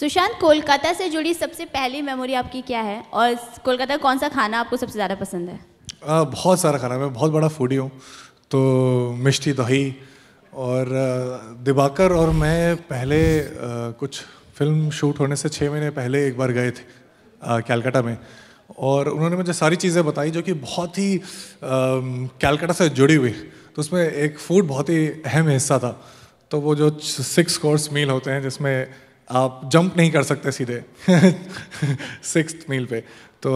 सुशांत कोलकाता से जुड़ी सबसे पहली मेमोरी आपकी क्या है और कोलकाता कौन सा खाना आपको सबसे ज़्यादा पसंद है बहुत सारा खाना मैं बहुत बड़ा फूडी हूँ तो मिष्टी दही और दिबाकर और मैं पहले कुछ फिल्म शूट होने से छः महीने पहले एक बार गए थे कैलकाटा में और उन्होंने मुझे सारी चीज़ें बताई जो कि बहुत ही कैलकाटा से जुड़ी हुई तो उसमें एक फूड बहुत ही अहम हिस्सा था तो वो जो सिक्स कोर्स मील होते हैं जिसमें आप जंप नहीं कर सकते सीधे सिक्स मील पे तो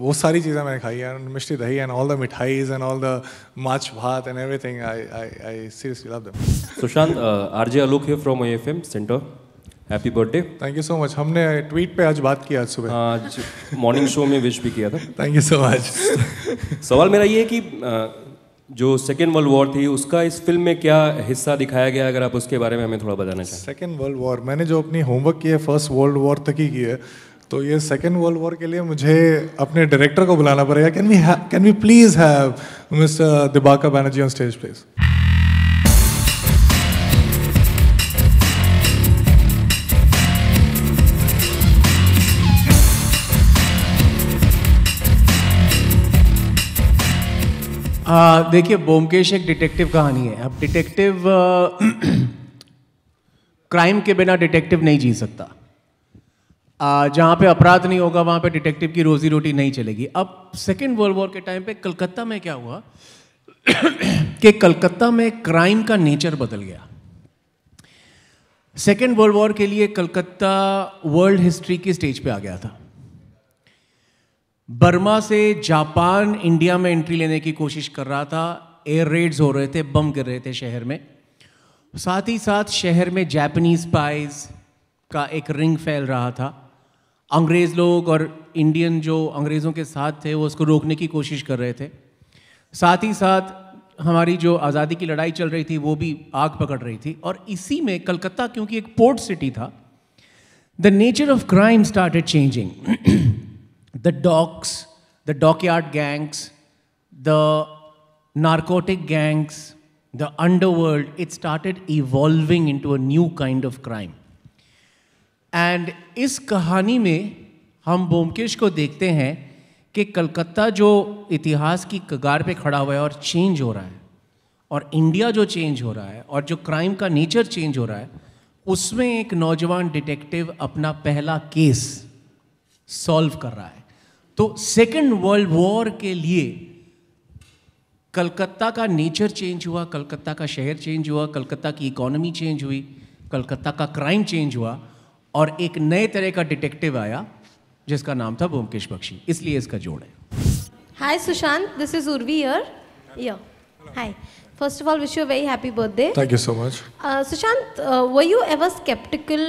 वो सारी चीज़ें मैंने खाई and mishti dahi and all the mithais and all the maach bhaat and everything I I seriously love them Sushant RJ Alok here from AFM centre happy birthday thank you so much हमने ट्वीट पे आज बात की आज सुबह आज मॉर्निंग शो में विश भी किया था थैंक यू सो मच सवाल मेरा ये है कि uh, जो सेकेंड वर्ल्ड वॉर थी उसका इस फिल्म में क्या हिस्सा दिखाया गया अगर आप उसके बारे में हमें थोड़ा बताना चाहें सेकेंड वर्ल्ड वॉर मैंने जो अपनी होमवर्क की है फर्स्ट वर्ल्ड वॉर तक ही की है तो ये सेकेंड वर्ल्ड वॉर के लिए मुझे अपने डायरेक्टर को बुलाना पड़ेगा can we can we please have mister Dibakar Banerjee on stage please देखिए बोमकेश एक डिटेक्टिव कहानी है अब डिटेक्टिव क्राइम के बिना डिटेक्टिव नहीं जी सकता जहाँ पे अपराध नहीं होगा वहाँ पे डिटेक्टिव की रोजी रोटी नहीं चलेगी अब सेकेंड वर्ल्ड वॉर के टाइम पे कलकत्ता में क्या हुआ कि कलकत्ता में क्राइम का नेचर बदल गया सेकेंड वर्ल्ड वॉर के लिए कलकत्ता वर्ल्ड हिस्ट्री की स्टेज पे आ गया था बर्मा से जापान इंडिया में एंट्री लेने की कोशिश कर रहा था एयर रेड्स हो रहे थे बम गिर रहे थे शहर में साथ ही साथ शहर में जापानीज पाइज का एक रिंग फैल रहा था अंग्रेज़ लोग और इंडियन जो अंग्रेज़ों के साथ थे वो उसको रोकने की कोशिश कर रहे थे साथ ही साथ हमारी जो आज़ादी की लड़ाई चल रही थी वो भी आग पकड़ रही थी और इसी में कलकत्ता क्योंकि एक पोर्ट सिटी था the nature of crime started changing the docks, the dockyard gangs, the narcotic gangs, the underworld, it started evolving into a new kind of crime. And इस कहानी में हम बोमकेश को देखते हैं कि कलकत्ता जो इतिहास की कगार पे खड़ा हुआ है और चेंज हो रहा है और इंडिया जो चेंज हो रहा है और जो क्राइम का नेचर चेंज हो रहा है उसमें एक नौजवान डिटेक्टिव अपना पहला केस सॉल्व कर रहा है तो सेकेंड वर्ल्ड वॉर के लिए कलकत्ता का नेचर चेंज हुआ कलकत्ता का शहर चेंज हुआ कलकत्ता की इकोनॉमी चेंज हुई कलकत्ता का क्राइम चेंज हुआ और एक नए तरह का डिटेक्टिव आया जिसका नाम था बोमकेश बख्शी इसलिए इसका जोड़ है hi Sushant this is Urvi yeah yo hi first of all wish you very happy birthday thank you so much Sushant were you ever sceptical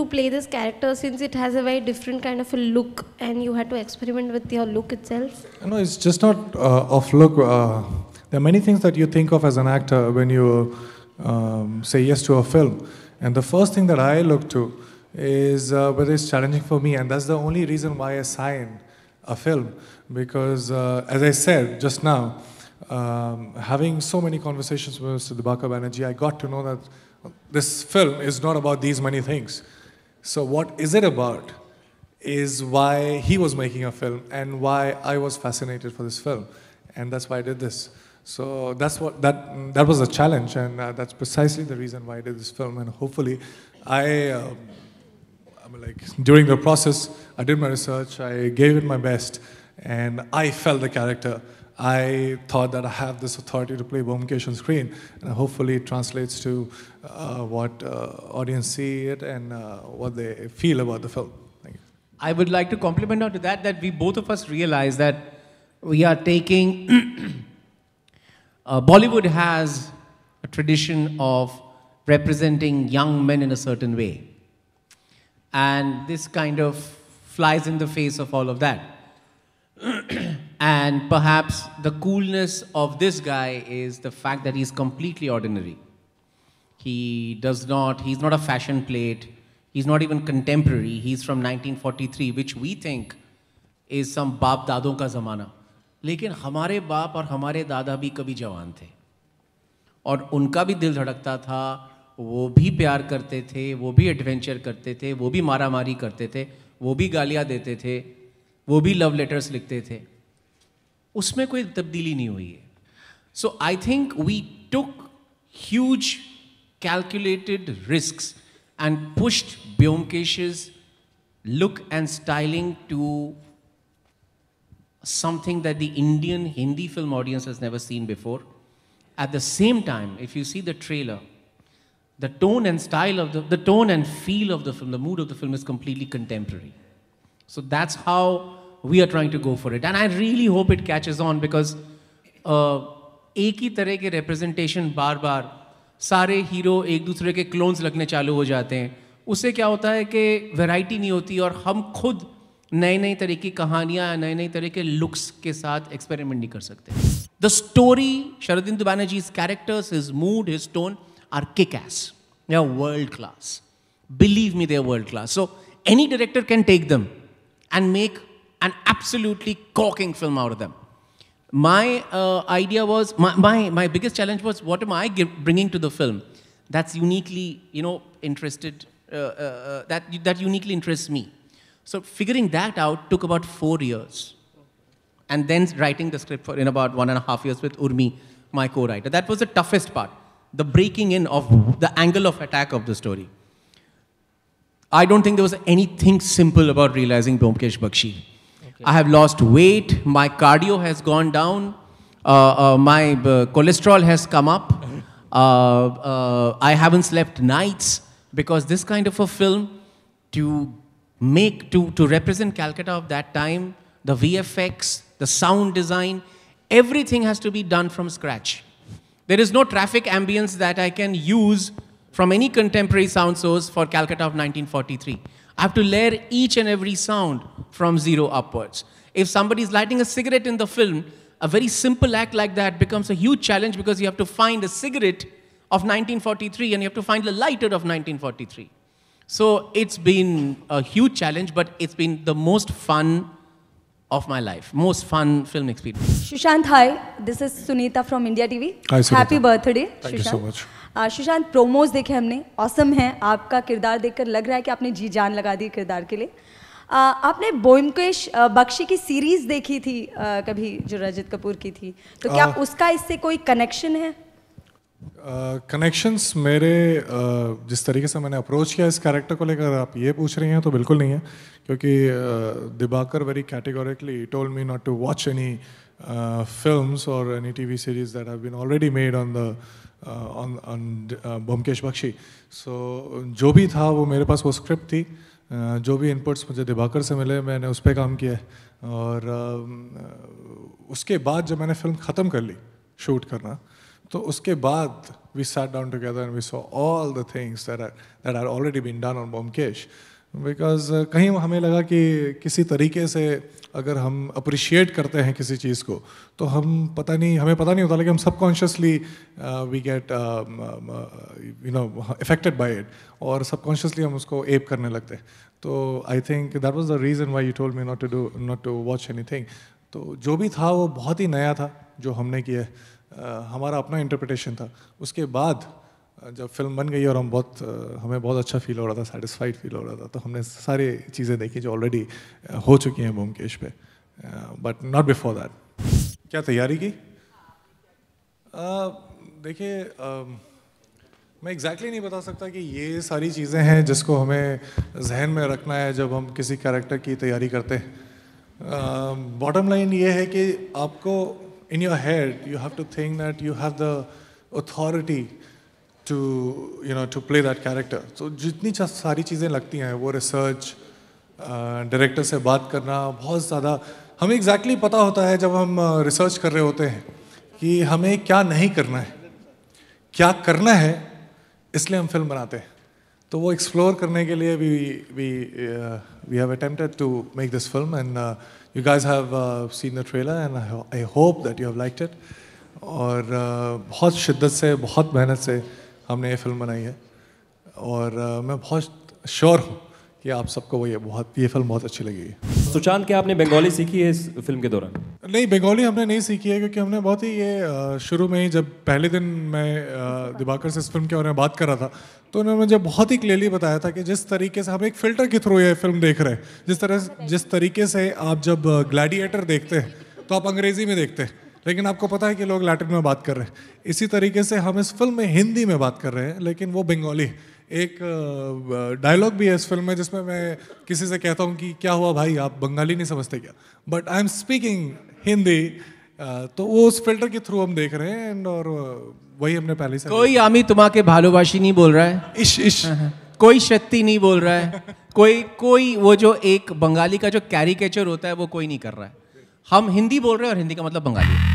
to play this character since it has a very different kind of a look and you had to experiment with your look itself? No, it's just not uh, of look. Uh, there are many things that you think of as an actor when you um, say yes to a film. And the first thing that I look to is uh, whether it's challenging for me. And that's the only reason why I sign a film. Because, uh, as I said just now, um, having so many conversations with Mr. Dibaka Banerjee, I got to know that this film is not about these many things. So, what is it about is why he was making a film and why I was fascinated for this film. And that's why I did this. So that's what that that was a challenge, and uh, that's precisely the reason why I did this film. And hopefully, I, um, uh, I like during the process, I did my research, I gave it my best, and I felt the character. I thought that I have this authority to play Bomkesh on screen, and hopefully it translates to uh, what uh, audience see it and uh, what they feel about the film. I would like to compliment on to that that we both of us realize that we are taking uh, Bollywood has a tradition of representing young men in a certain way, and this kind of flies in the face of all of that. And perhaps the coolness of this guy is the fact that he's completely ordinary. He does not, he's not a fashion plate. He's not even contemporary. He's from 1943, which we think is some Bab Dadon ka zamana. Lekin hamare baap aur hamare dada bhi kabhi jawan the. Aur unka bhi dil dhadakta tha. Wo bhi pyar karte the. Wo bhi adventure karte the. Wo bhi mara mari karte the. Wo bhi galia dete love letters likhte the. उसमें कोई तब्दीली नहीं हुई है so I think we took huge calculated risk and pushed look and styling to something that the Indian Hindi film audience has never seen before. At the same time, if you see the trailer, the tone and style of the, tone and feel of the film, the mood of the film is completely contemporary. So that's how we are trying to go for it. And I really hope it catches on because uh, ek hi representation bar bar sare hero ek dusre ke clones lagne chalu ho jate hain. Usse kya hota hai ke variety nahi hoti aur hum khud नए नए तरह की कहानियां या नए नए तरह के लुक्स के साथ एक्सपेरिमेंट नहीं कर सकते the story Sharadindu Banerjee characters his mood his tone are kickass yeah world class believe me they're world class so any director can take them and make an absolutely corking film out of them. My uh, idea was, my, my, my biggest challenge was, what am I give, bringing to the film that's uniquely, you know, interested, uh, uh, uh, that, that uniquely interests me. So figuring that out took about four years. And then writing the script for, in about one and a half years with Urmi, my co-writer. That was the toughest part, the breaking in of the angle of attack of the story. I don't think there was anything simple about realizing Bomkesh Bakshi. I have lost weight. My cardio has gone down. Uh, uh, my uh, cholesterol has come up. Uh, uh, I haven't slept nights because this kind of a film to make to to represent Calcutta of that time, the VFX, the sound design, everything has to be done from scratch. There is no traffic ambience that I can use from any contemporary sound source for Calcutta of 1943. I have to layer each and every sound from zero upwards. If somebody is lighting a cigarette in the film, a very simple act like that becomes a huge challenge because you have to find a cigarette of 1943 and you have to find a lighter of 1943. So it's been a huge challenge, but it's been the most fun of my life, most fun film experience. Shushant, hi. This is Sunita from India TV. Hi, Sunita. Happy birthday, Thank Shushant. you so much. Sushant promos देखे हमने awesome है आपका किरदार देखकर लग रहा है कि आपने जी जान लगा दी किरदार के लिए आ, आपने बोमकेश बख्शी की सीरीज देखी थी आ, कभी जो रजत कपूर की थी तो क्या आ, उसका इससे कोई कनेक्शन है कनेक्शंस मेरे आ, जिस तरीके से मैंने अप्रोच किया इस कैरेक्टर को लेकर आप ये पूछ रही हैं तो बिल्कुल नहीं है क्योंकि Dibakar very categorically told me not to watch any uh, films or any TV series that have been already made on the uh, on on Byomkesh Bakshi so जो भी था वो मेरे पास वो स्क्रिप्ट थी uh, जो भी इनपुट्स मुझे दिबाकर से मिले मैंने उस पर काम किया है और uh, उसके बाद जब मैंने फिल्म ख़त्म कर ली शूट करना तो उसके बाद we sat down together and we saw all the things that are that are already been done on Byomkesh because uh, कहीं हमें लगा कि किसी तरीके से अगर हम अप्रिशिएट करते हैं किसी चीज़ को तो हम पता नहीं हमें पता नहीं होता लेकिन हम subconsciously we get you know affected by it और सबकॉन्शियसली हम उसको एप करने लगते हैं तो I think that was the reason why you told me not to do not to watch anything तो जो भी था वो बहुत ही नया था जो हमने किया uh, हमारा अपना इंटरप्रिटेशन था उसके बाद जब फिल्म बन गई और हम बहुत हमें बहुत अच्छा फील हो रहा था सेटिस्फाइड फील हो रहा था तो हमने सारी चीज़ें देखी जो ऑलरेडी हो चुकी हैं बोमकेश पे बट नॉट बिफोर दैट क्या तैयारी की देखिए मैं एग्जैक्टली exactly नहीं बता सकता कि ये सारी चीज़ें हैं जिसको हमें जहन में रखना है जब हम किसी कैरेक्टर की तैयारी करते हैं बॉटम लाइन ये है कि आपको in your head you have to think that you have the authority to you know to play that character तो जितनी सारी चीज़ें लगती हैं वो रिसर्च डायरेक्टर uh, से बात करना बहुत ज़्यादा हमें एग्जैक्टली exactly पता होता है जब हम रिसर्च uh, कर रहे होते हैं कि हमें क्या नहीं करना है क्या करना है इसलिए हम फिल्म बनाते हैं तो वो एक्सप्लोर करने के लिए we we we have attempted to make this film and you guys have seen the trailer and I hope that you have like it और uh, बहुत शिद्दत से बहुत मेहनत से हमने ये फिल्म बनाई है और मैं बहुत श्योर हूँ कि आप सबको वो ये बहुत ये फिल्म बहुत अच्छी लगी सुशांत क्या आपने बंगाली सीखी है इस फिल्म के दौरान नहीं बंगाली हमने नहीं सीखी है क्योंकि हमने बहुत ही ये शुरू में ही जब पहले दिन मैं दिबाकर से इस फिल्म के बारे में बात कर रहा था तो उन्होंने मुझे बहुत ही क्लियरली बताया था कि जिस तरीके से हम एक फिल्टर के थ्रू ये फिल्म देख रहे हैं जिस तरह जिस तरीके से आप जब ग्लैडिएटर देखते हैं तो आप अंग्रेजी में देखते हैं लेकिन आपको पता है कि लोग लैटिन में बात कर रहे हैं इसी तरीके से हम इस फिल्म में हिंदी में बात कर रहे हैं लेकिन वो बंगाली एक डायलॉग भी है इस फिल्म में जिसमें मैं किसी से कहता हूँ कि क्या हुआ भाई आप बंगाली नहीं समझते क्या but I am speaking Hindi तो वो उस फिल्टर के थ्रू हम देख रहे हैं एंड और वही हमने पहले से कोई आमी तुम्हारा के भालोबाशी नहीं बोल रहा है इश इश हाँ, हाँ। कोई शक्ति नहीं बोल रहा है कोई कोई वो जो एक बंगाली का जो कैरिकेचर होता है वो कोई नहीं कर रहा है हम हिंदी बोल रहे हैं और हिंदी का मतलब बंगाली